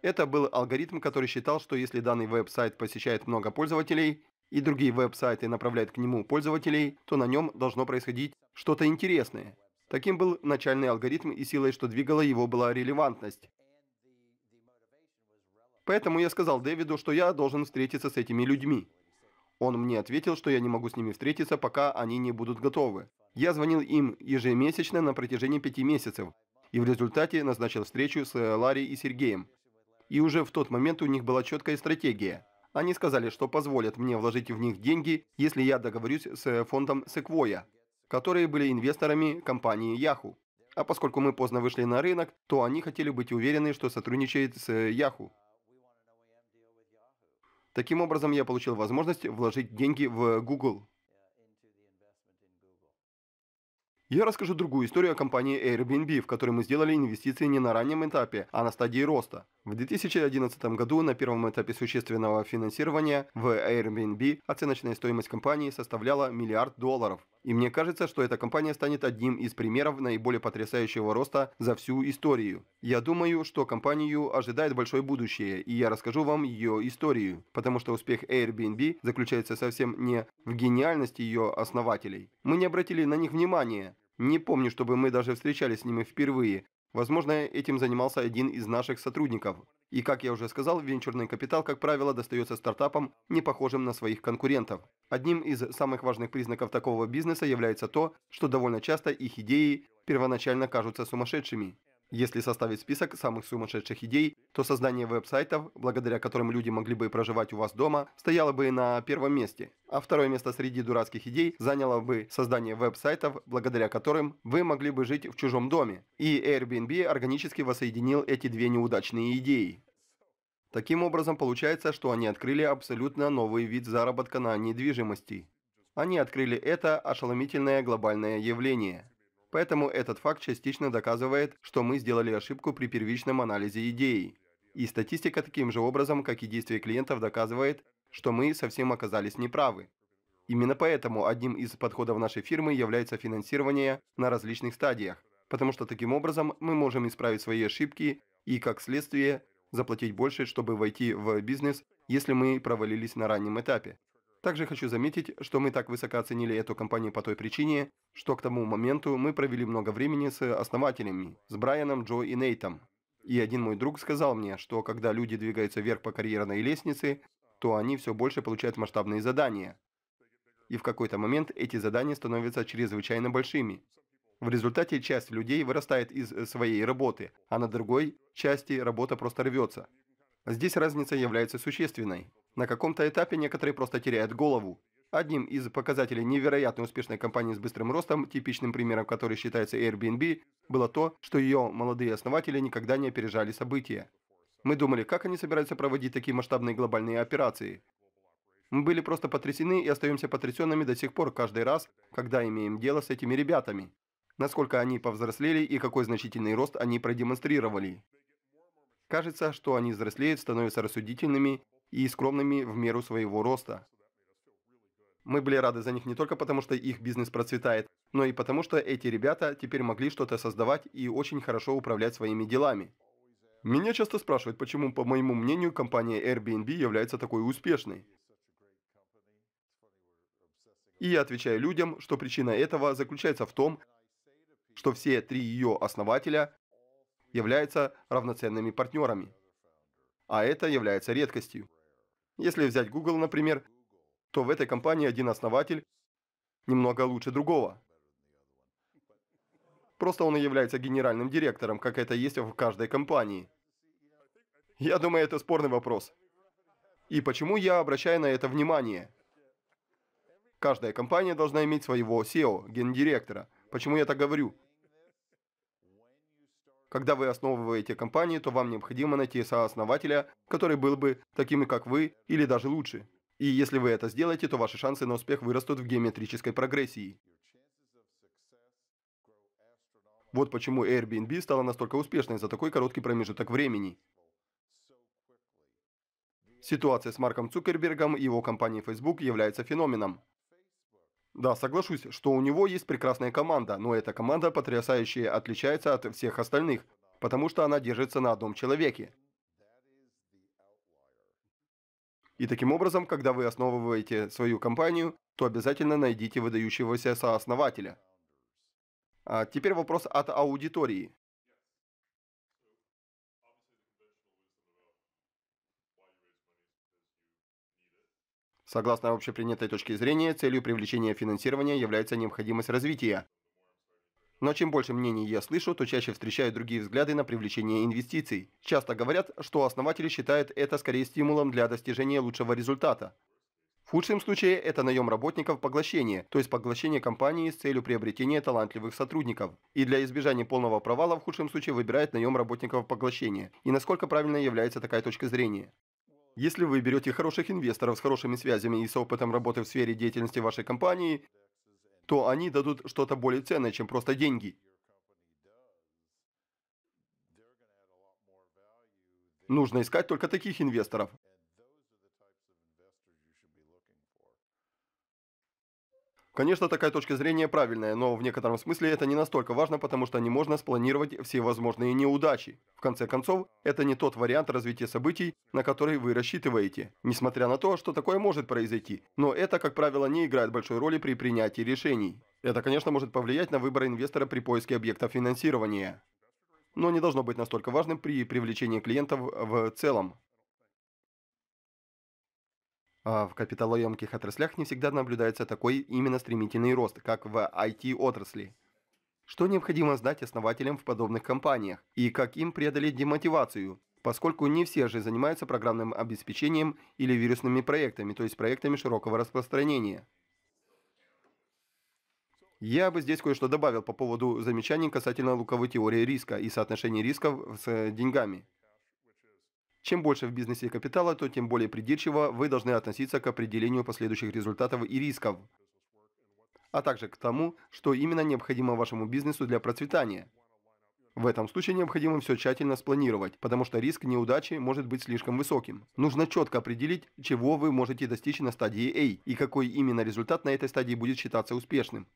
это был алгоритм, который считал, что если данный веб-сайт посещает много пользователей, и другие веб-сайты направляют к нему пользователей, то на нем должно происходить что-то интересное. Таким был начальный алгоритм, и силой, что двигала его, была релевантность. Поэтому я сказал Дэвиду, что я должен встретиться с этими людьми. Он мне ответил, что я не могу с ними встретиться, пока они не будут готовы. Я звонил им ежемесячно на протяжении пяти месяцев, и в результате назначил встречу с э, Ларри и Сергеем. И уже в тот момент у них была четкая стратегия. Они сказали, что позволят мне вложить в них деньги, если я договорюсь с э, фондом Sequoia, которые были инвесторами компании Yahoo. А поскольку мы поздно вышли на рынок, то они хотели быть уверены, что сотрудничает с э, Yahoo. Таким образом, я получил возможность вложить деньги в э, Google. Я расскажу другую историю о компании Airbnb, в которой мы сделали инвестиции не на раннем этапе, а на стадии роста. В 2011 году на первом этапе существенного финансирования в Airbnb оценочная стоимость компании составляла миллиард долларов. И мне кажется, что эта компания станет одним из примеров наиболее потрясающего роста за всю историю. Я думаю, что компанию ожидает большое будущее, и я расскажу вам ее историю, потому что успех Airbnb заключается совсем не в гениальности ее основателей. Мы не обратили на них внимания, не помню, чтобы мы даже встречались с ними впервые, Возможно, этим занимался один из наших сотрудников. И, как я уже сказал, венчурный капитал, как правило, достается стартапам, не похожим на своих конкурентов. Одним из самых важных признаков такого бизнеса является то, что довольно часто их идеи первоначально кажутся сумасшедшими. Если составить список самых сумасшедших идей, то создание веб-сайтов, благодаря которым люди могли бы проживать у вас дома, стояло бы на первом месте. А второе место среди дурацких идей заняло бы создание веб-сайтов, благодаря которым вы могли бы жить в чужом доме. И Airbnb органически воссоединил эти две неудачные идеи. Таким образом, получается, что они открыли абсолютно новый вид заработка на недвижимости. Они открыли это ошеломительное глобальное явление. Поэтому этот факт частично доказывает, что мы сделали ошибку при первичном анализе идеи. И статистика таким же образом, как и действия клиентов, доказывает, что мы совсем оказались неправы. Именно поэтому одним из подходов нашей фирмы является финансирование на различных стадиях, потому что таким образом мы можем исправить свои ошибки и, как следствие, заплатить больше, чтобы войти в бизнес, если мы провалились на раннем этапе. Также хочу заметить, что мы так высоко оценили эту компанию по той причине, что к тому моменту мы провели много времени с основателями, с Брайаном, Джо и Нейтом. И один мой друг сказал мне, что когда люди двигаются вверх по карьерной лестнице, то они все больше получают масштабные задания. И в какой-то момент эти задания становятся чрезвычайно большими. В результате часть людей вырастает из э, своей работы, а на другой части работа просто рвется. Здесь разница является существенной. На каком-то этапе некоторые просто теряют голову. Одним из показателей невероятно успешной компании с быстрым ростом, типичным примером которой считается Airbnb, было то, что ее молодые основатели никогда не опережали события. Мы думали, как они собираются проводить такие масштабные глобальные операции. Мы были просто потрясены и остаемся потрясенными до сих пор каждый раз, когда имеем дело с этими ребятами. Насколько они повзрослели и какой значительный рост они продемонстрировали. Кажется, что они взрослеют, становятся рассудительными и скромными в меру своего роста. Мы были рады за них не только потому, что их бизнес процветает, но и потому, что эти ребята теперь могли что-то создавать и очень хорошо управлять своими делами. Меня часто спрашивают, почему, по моему мнению, компания Airbnb является такой успешной. И я отвечаю людям, что причина этого заключается в том, что все три ее основателя являются равноценными партнерами. А это является редкостью. Если взять Google, например, то в этой компании один основатель немного лучше другого. Просто он и является генеральным директором, как это есть в каждой компании. Я думаю, это спорный вопрос. И почему я обращаю на это внимание? Каждая компания должна иметь своего SEO, гендиректора. Почему я так говорю? Когда вы основываете компанию, то вам необходимо найти сооснователя, который был бы таким, как вы, или даже лучше. И если вы это сделаете, то ваши шансы на успех вырастут в геометрической прогрессии. Вот почему Airbnb стала настолько успешной за такой короткий промежуток времени. Ситуация с Марком Цукербергом и его компанией Facebook является феноменом. Да, соглашусь, что у него есть прекрасная команда, но эта команда потрясающе отличается от всех остальных, потому что она держится на одном человеке. И таким образом, когда вы основываете свою компанию, то обязательно найдите выдающегося сооснователя. А теперь вопрос от аудитории. Согласно общепринятой точке зрения, целью привлечения финансирования является необходимость развития. Но чем больше мнений я слышу, то чаще встречаю другие взгляды на привлечение инвестиций. Часто говорят, что основатели считают это скорее стимулом для достижения лучшего результата. В худшем случае это наем работников поглощение, то есть поглощение компании с целью приобретения талантливых сотрудников. И для избежания полного провала в худшем случае выбирает наем работников поглощение. И насколько правильно является такая точка зрения? Если вы берете хороших инвесторов с хорошими связями и с опытом работы в сфере деятельности вашей компании, то они дадут что-то более ценное, чем просто деньги. Нужно искать только таких инвесторов. Конечно, такая точка зрения правильная, но в некотором смысле это не настолько важно, потому что не можно спланировать все возможные неудачи. В конце концов, это не тот вариант развития событий, на который вы рассчитываете, несмотря на то, что такое может произойти, но это, как правило, не играет большой роли при принятии решений. Это, конечно, может повлиять на выбор инвестора при поиске объекта финансирования, но не должно быть настолько важным при привлечении клиентов в целом. А, в капиталоемких отраслях не всегда наблюдается такой именно стремительный рост, как в IT-отрасли. Что необходимо знать основателям в подобных компаниях и как им преодолеть демотивацию, поскольку не все же занимаются программным обеспечением или вирусными проектами, то есть проектами широкого распространения. Я бы здесь кое-что добавил по поводу замечаний касательно луковой теории риска и соотношения рисков с деньгами. Чем больше в бизнесе капитала, то тем более придирчиво вы должны относиться к определению последующих результатов и рисков, а также к тому, что именно необходимо вашему бизнесу для процветания. В этом случае необходимо все тщательно спланировать, потому что риск неудачи может быть слишком высоким. Нужно четко определить, чего вы можете достичь на стадии A и какой именно результат на этой стадии будет считаться успешным.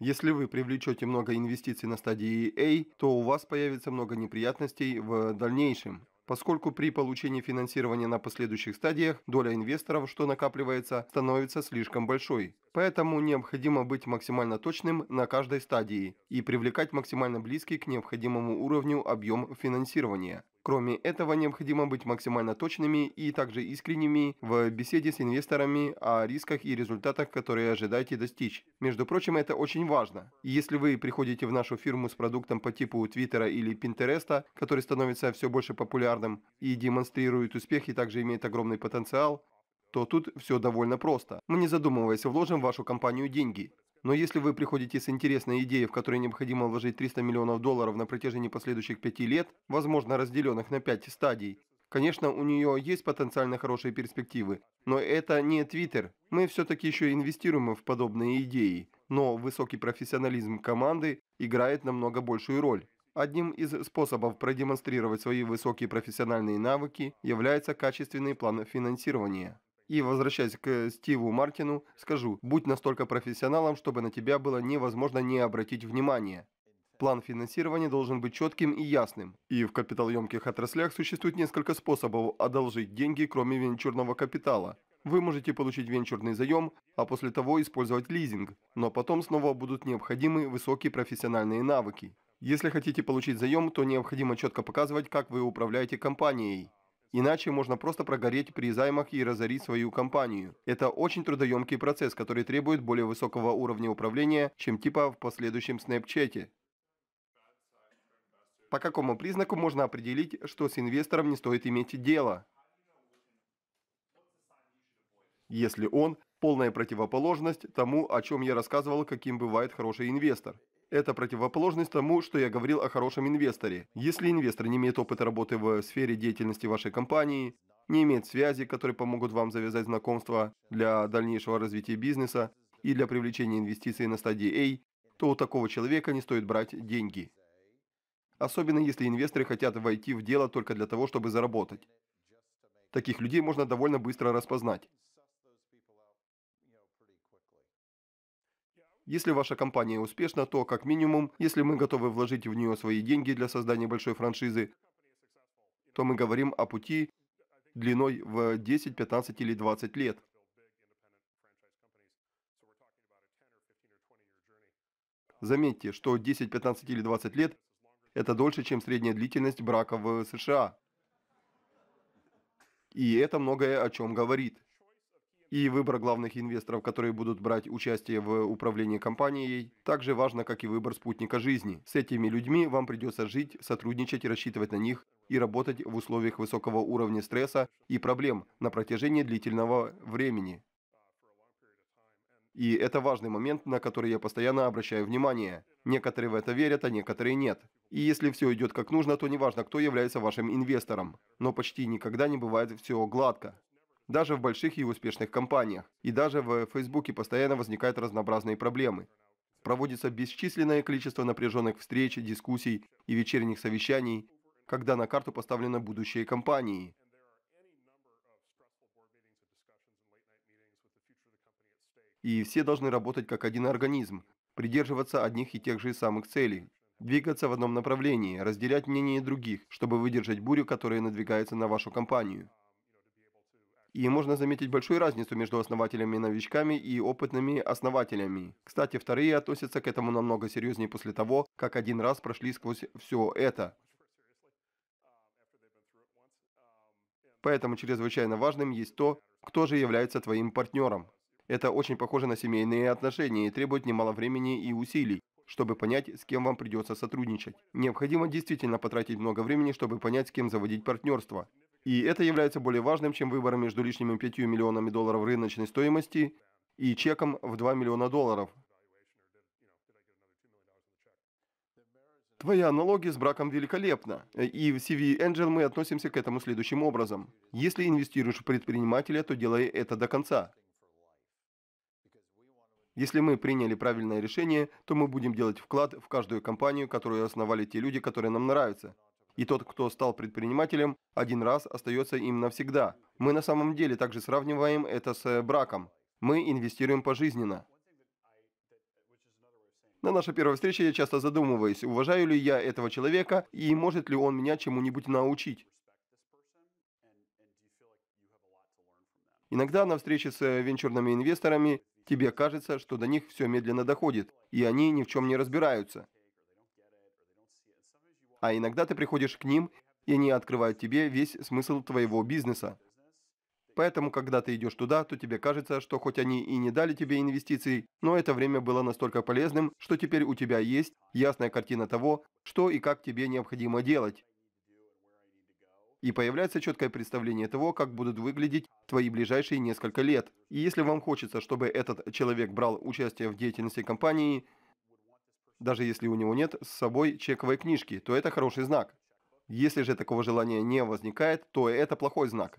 Если вы привлечете много инвестиций на стадии A, то у вас появится много неприятностей в дальнейшем поскольку при получении финансирования на последующих стадиях доля инвесторов, что накапливается, становится слишком большой. Поэтому необходимо быть максимально точным на каждой стадии и привлекать максимально близкий к необходимому уровню объем финансирования. Кроме этого, необходимо быть максимально точными и также искренними в беседе с инвесторами о рисках и результатах, которые ожидаете достичь. Между прочим, это очень важно. Если вы приходите в нашу фирму с продуктом по типу Твиттера или Пинтереста, который становится все больше популярным и демонстрирует успех и также имеет огромный потенциал, то тут все довольно просто. Мы, не задумываясь, вложим в вашу компанию деньги. Но если вы приходите с интересной идеей, в которой необходимо вложить 300 миллионов долларов на протяжении последующих 5 лет, возможно разделенных на 5 стадий, Конечно, у нее есть потенциально хорошие перспективы, но это не Твиттер. Мы все-таки еще инвестируем в подобные идеи, но высокий профессионализм команды играет намного большую роль. Одним из способов продемонстрировать свои высокие профессиональные навыки является качественный план финансирования. И, возвращаясь к Стиву Мартину, скажу, будь настолько профессионалом, чтобы на тебя было невозможно не обратить внимания. План финансирования должен быть четким и ясным. И в капиталоемких отраслях существует несколько способов одолжить деньги, кроме венчурного капитала. Вы можете получить венчурный заем, а после того использовать лизинг, но потом снова будут необходимы высокие профессиональные навыки. Если хотите получить заем, то необходимо четко показывать, как вы управляете компанией. Иначе можно просто прогореть при займах и разорить свою компанию. Это очень трудоемкий процесс, который требует более высокого уровня управления, чем типа в последующем Снэпчете. По какому признаку можно определить, что с инвестором не стоит иметь дело? Если он – полная противоположность тому, о чем я рассказывал, каким бывает хороший инвестор. Это противоположность тому, что я говорил о хорошем инвесторе. Если инвестор не имеет опыта работы в сфере деятельности вашей компании, не имеет связи, которые помогут вам завязать знакомства для дальнейшего развития бизнеса и для привлечения инвестиций на стадии A, то у такого человека не стоит брать деньги. Особенно если инвесторы хотят войти в дело только для того, чтобы заработать. Таких людей можно довольно быстро распознать. Если ваша компания успешна, то, как минимум, если мы готовы вложить в нее свои деньги для создания большой франшизы, то мы говорим о пути длиной в 10, 15 или 20 лет. Заметьте, что 10, 15 или 20 лет – это дольше, чем средняя длительность брака в США. И это многое о чем говорит и выбор главных инвесторов, которые будут брать участие в управлении компанией, также важно, как и выбор спутника жизни. С этими людьми вам придется жить, сотрудничать и рассчитывать на них и работать в условиях высокого уровня стресса и проблем на протяжении длительного времени. И это важный момент, на который я постоянно обращаю внимание. Некоторые в это верят, а некоторые нет. И если все идет как нужно, то неважно, кто является вашим инвестором. Но почти никогда не бывает все гладко даже в больших и успешных компаниях. И даже в Фейсбуке постоянно возникают разнообразные проблемы. Проводится бесчисленное количество напряженных встреч, дискуссий и вечерних совещаний, когда на карту поставлено будущее компании. И все должны работать как один организм, придерживаться одних и тех же самых целей, двигаться в одном направлении, разделять мнения других, чтобы выдержать бурю, которая надвигается на вашу компанию. И можно заметить большую разницу между основателями-новичками и опытными основателями. Кстати, вторые относятся к этому намного серьезнее после того, как один раз прошли сквозь все это. Поэтому чрезвычайно важным есть то, кто же является твоим партнером. Это очень похоже на семейные отношения и требует немало времени и усилий чтобы понять, с кем вам придется сотрудничать. Необходимо действительно потратить много времени, чтобы понять, с кем заводить партнерство. И это является более важным, чем выбор между лишними 5 миллионами долларов рыночной стоимости и чеком в 2 миллиона долларов. Твоя аналогия с браком великолепна, и в CV Angel мы относимся к этому следующим образом. Если инвестируешь в предпринимателя, то делай это до конца. Если мы приняли правильное решение, то мы будем делать вклад в каждую компанию, которую основали те люди, которые нам нравятся. И тот, кто стал предпринимателем, один раз остается им навсегда. Мы на самом деле также сравниваем это с э, браком. Мы инвестируем пожизненно. На нашей первой встрече я часто задумываюсь, уважаю ли я этого человека и может ли он меня чему-нибудь научить. Иногда на встрече с э, венчурными инвесторами тебе кажется, что до них все медленно доходит, и они ни в чем не разбираются а иногда ты приходишь к ним, и они открывают тебе весь смысл твоего бизнеса. Поэтому, когда ты идешь туда, то тебе кажется, что хоть они и не дали тебе инвестиций, но это время было настолько полезным, что теперь у тебя есть ясная картина того, что и как тебе необходимо делать. И появляется четкое представление того, как будут выглядеть твои ближайшие несколько лет. И если вам хочется, чтобы этот человек брал участие в деятельности компании, даже если у него нет с собой чековой книжки, то это хороший знак. Если же такого желания не возникает, то это плохой знак.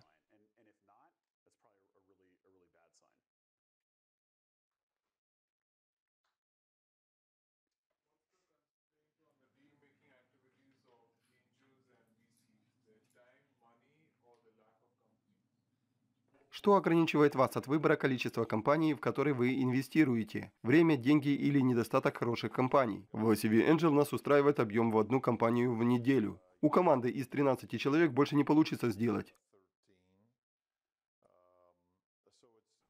что ограничивает вас от выбора количества компаний, в которые вы инвестируете, время, деньги или недостаток хороших компаний. В CV Angel нас устраивает объем в одну компанию в неделю. У команды из 13 человек больше не получится сделать.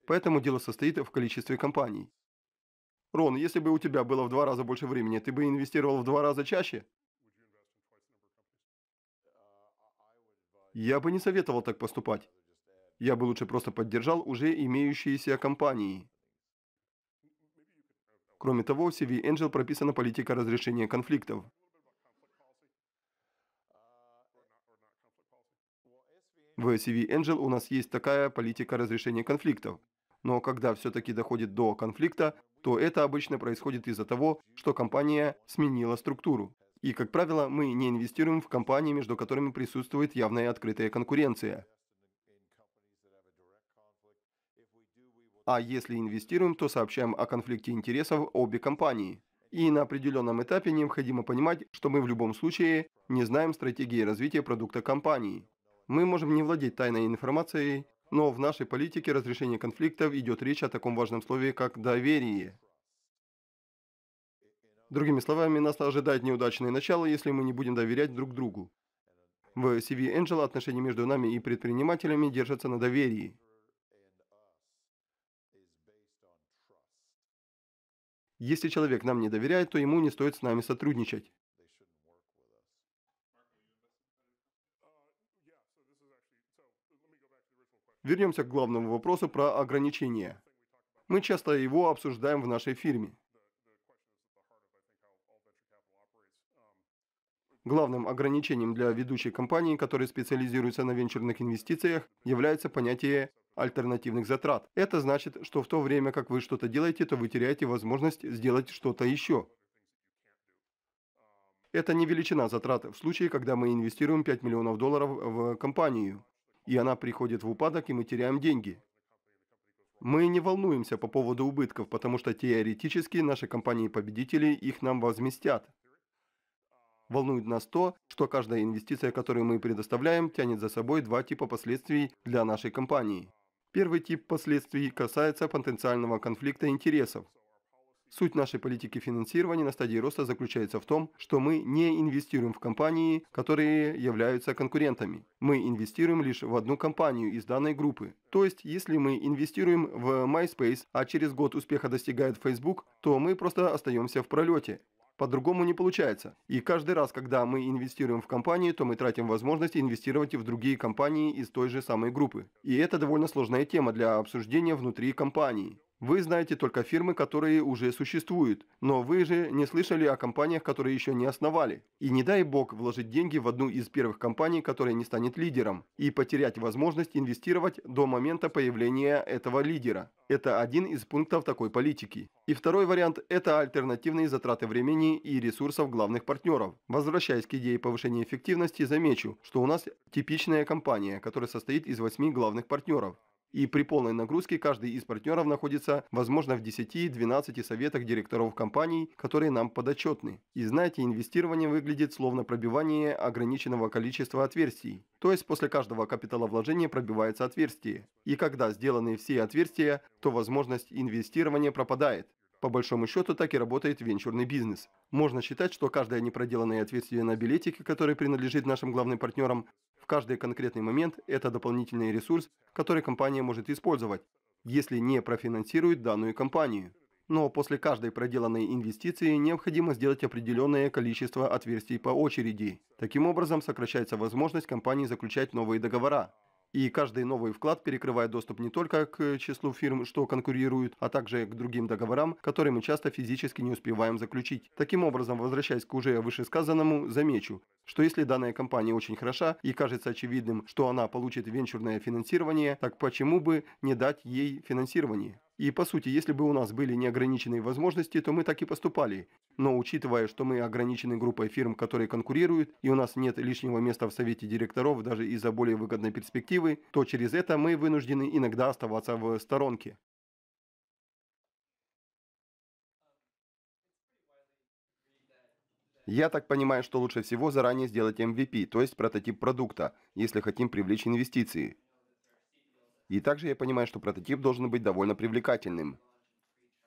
Поэтому дело состоит в количестве компаний. Рон, если бы у тебя было в два раза больше времени, ты бы инвестировал в два раза чаще? Я бы не советовал так поступать. Я бы лучше просто поддержал уже имеющиеся компании. Кроме того, в CV Angel прописана политика разрешения конфликтов. В CV Angel у нас есть такая политика разрешения конфликтов. Но когда все-таки доходит до конфликта, то это обычно происходит из-за того, что компания сменила структуру. И, как правило, мы не инвестируем в компании, между которыми присутствует явная открытая конкуренция. а если инвестируем, то сообщаем о конфликте интересов обе компании. И на определенном этапе необходимо понимать, что мы в любом случае не знаем стратегии развития продукта компании. Мы можем не владеть тайной информацией, но в нашей политике разрешения конфликтов идет речь о таком важном слове, как доверие. Другими словами, нас ожидает неудачное начало, если мы не будем доверять друг другу. В CV Angel отношения между нами и предпринимателями держатся на доверии. Если человек нам не доверяет, то ему не стоит с нами сотрудничать. Вернемся к главному вопросу про ограничения. Мы часто его обсуждаем в нашей фирме. Главным ограничением для ведущей компании, которая специализируется на венчурных инвестициях, является понятие альтернативных затрат. Это значит, что в то время, как вы что-то делаете, то вы теряете возможность сделать что-то еще. Это не величина затрат в случае, когда мы инвестируем 5 миллионов долларов в компанию, и она приходит в упадок, и мы теряем деньги. Мы не волнуемся по поводу убытков, потому что теоретически наши компании-победители их нам возместят. Волнует нас то, что каждая инвестиция, которую мы предоставляем, тянет за собой два типа последствий для нашей компании. Первый тип последствий касается потенциального конфликта интересов. Суть нашей политики финансирования на стадии роста заключается в том, что мы не инвестируем в компании, которые являются конкурентами. Мы инвестируем лишь в одну компанию из данной группы. То есть, если мы инвестируем в MySpace, а через год успеха достигает Facebook, то мы просто остаемся в пролете. По-другому не получается. И каждый раз, когда мы инвестируем в компании, то мы тратим возможность инвестировать и в другие компании из той же самой группы. И это довольно сложная тема для обсуждения внутри компании. Вы знаете только фирмы, которые уже существуют, но вы же не слышали о компаниях, которые еще не основали. И не дай бог вложить деньги в одну из первых компаний, которая не станет лидером, и потерять возможность инвестировать до момента появления этого лидера. Это один из пунктов такой политики. И второй вариант – это альтернативные затраты времени и ресурсов главных партнеров. Возвращаясь к идее повышения эффективности, замечу, что у нас типичная компания, которая состоит из восьми главных партнеров. И при полной нагрузке каждый из партнеров находится, возможно, в 10-12 советах директоров компаний, которые нам подотчетны. И знаете, инвестирование выглядит словно пробивание ограниченного количества отверстий. То есть после каждого капиталовложения пробивается отверстие. И когда сделаны все отверстия, то возможность инвестирования пропадает. По большому счету так и работает венчурный бизнес. Можно считать, что каждое непроделанное ответствие на билетике, который принадлежит нашим главным партнерам, в каждый конкретный момент – это дополнительный ресурс, который компания может использовать, если не профинансирует данную компанию. Но после каждой проделанной инвестиции необходимо сделать определенное количество отверстий по очереди. Таким образом сокращается возможность компании заключать новые договора. И каждый новый вклад перекрывает доступ не только к числу фирм, что конкурируют, а также к другим договорам, которые мы часто физически не успеваем заключить. Таким образом, возвращаясь к уже вышесказанному, замечу, что если данная компания очень хороша и кажется очевидным, что она получит венчурное финансирование, так почему бы не дать ей финансирование? И по сути, если бы у нас были неограниченные возможности, то мы так и поступали. Но учитывая, что мы ограничены группой фирм, которые конкурируют, и у нас нет лишнего места в совете директоров даже из-за более выгодной перспективы, то через это мы вынуждены иногда оставаться в сторонке. Я так понимаю, что лучше всего заранее сделать MVP, то есть прототип продукта, если хотим привлечь инвестиции. И также я понимаю, что прототип должен быть довольно привлекательным.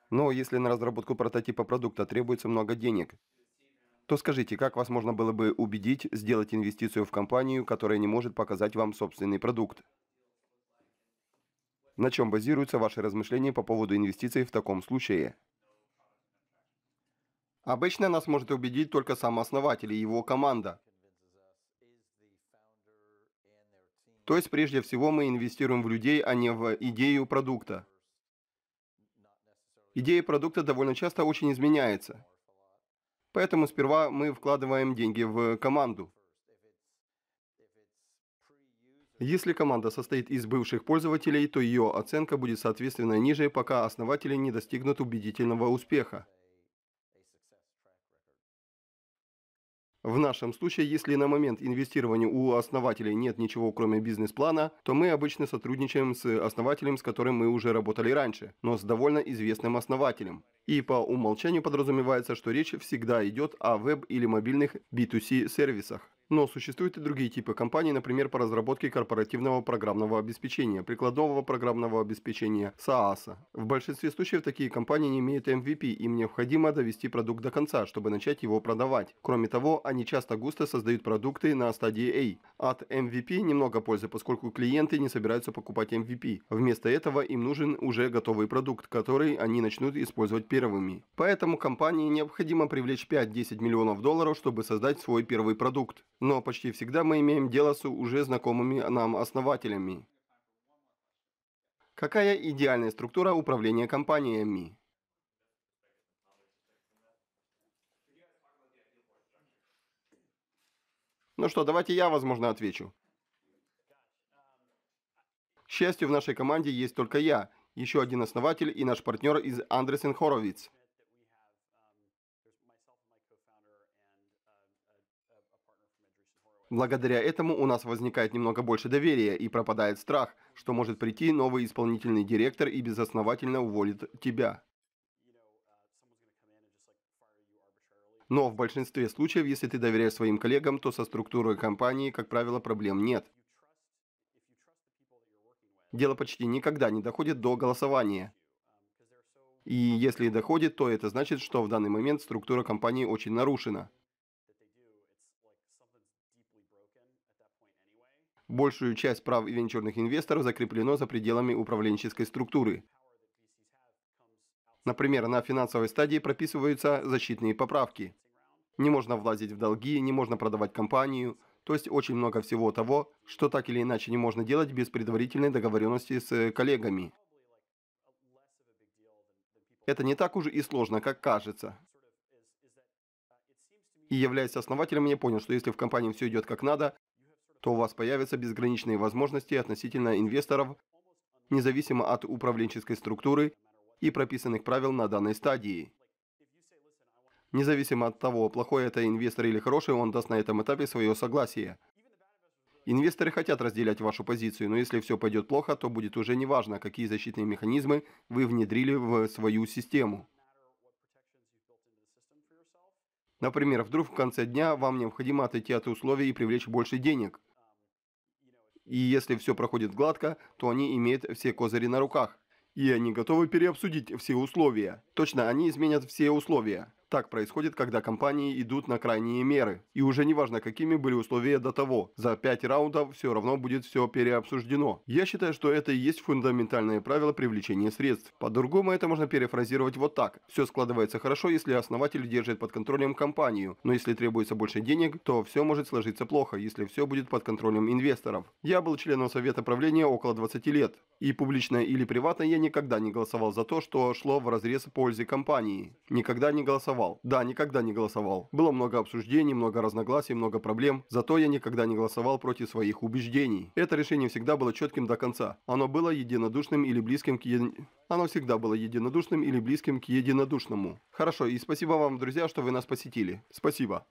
Но если на разработку прототипа продукта требуется много денег, то скажите, как вас можно было бы убедить сделать инвестицию в компанию, которая не может показать вам собственный продукт? На чем базируются ваши размышления по поводу инвестиций в таком случае? Обычно нас может убедить только сам основатель и его команда. То есть, прежде всего, мы инвестируем в людей, а не в идею продукта. Идея продукта довольно часто очень изменяется. Поэтому сперва мы вкладываем деньги в команду. Если команда состоит из бывших пользователей, то ее оценка будет соответственно ниже, пока основатели не достигнут убедительного успеха. В нашем случае, если на момент инвестирования у основателей нет ничего кроме бизнес-плана, то мы обычно сотрудничаем с основателем, с которым мы уже работали раньше, но с довольно известным основателем. И по умолчанию подразумевается, что речь всегда идет о веб или мобильных B2C сервисах. Но существуют и другие типы компаний, например, по разработке корпоративного программного обеспечения, прикладного программного обеспечения, SaaS. В большинстве случаев такие компании не имеют MVP, им необходимо довести продукт до конца, чтобы начать его продавать. Кроме того, они часто густо создают продукты на стадии A. От MVP немного пользы, поскольку клиенты не собираются покупать MVP. Вместо этого им нужен уже готовый продукт, который они начнут использовать первыми. Поэтому компании необходимо привлечь 5-10 миллионов долларов, чтобы создать свой первый продукт но почти всегда мы имеем дело с уже знакомыми нам основателями. Какая идеальная структура управления компаниями? Ну что, давайте я, возможно, отвечу. К счастью, в нашей команде есть только я, еще один основатель и наш партнер из Андресен Хоровиц. Благодаря этому у нас возникает немного больше доверия и пропадает страх, что может прийти новый исполнительный директор и безосновательно уволит тебя. Но в большинстве случаев, если ты доверяешь своим коллегам, то со структурой компании, как правило, проблем нет. Дело почти никогда не доходит до голосования. И если и доходит, то это значит, что в данный момент структура компании очень нарушена. Большую часть прав венчурных инвесторов закреплено за пределами управленческой структуры. Например, на финансовой стадии прописываются защитные поправки. Не можно влазить в долги, не можно продавать компанию, то есть очень много всего того, что так или иначе не можно делать без предварительной договоренности с э, коллегами. Это не так уж и сложно, как кажется. И являясь основателем, я понял, что если в компании все идет как надо, то у вас появятся безграничные возможности относительно инвесторов, независимо от управленческой структуры и прописанных правил на данной стадии. Независимо от того, плохой это инвестор или хороший, он даст на этом этапе свое согласие. Инвесторы хотят разделять вашу позицию, но если все пойдет плохо, то будет уже неважно, какие защитные механизмы вы внедрили в свою систему. Например, вдруг в конце дня вам необходимо отойти от условий и привлечь больше денег – и если все проходит гладко, то они имеют все козыри на руках. И они готовы переобсудить все условия. Точно, они изменят все условия. Так происходит, когда компании идут на крайние меры. И уже не важно, какими были условия до того. За 5 раундов все равно будет все переобсуждено. Я считаю, что это и есть фундаментальное правило привлечения средств. По-другому это можно перефразировать вот так. Все складывается хорошо, если основатель держит под контролем компанию. Но если требуется больше денег, то все может сложиться плохо, если все будет под контролем инвесторов. Я был членом совета правления около 20 лет. И публично или приватно я никогда не голосовал за то, что шло в разрез пользы компании. Никогда не голосовал голосовал. Да, никогда не голосовал. Было много обсуждений, много разногласий, много проблем. Зато я никогда не голосовал против своих убеждений. Это решение всегда было четким до конца. Оно было единодушным или близким к един... Оно всегда было единодушным или близким к единодушному. Хорошо, и спасибо вам, друзья, что вы нас посетили. Спасибо.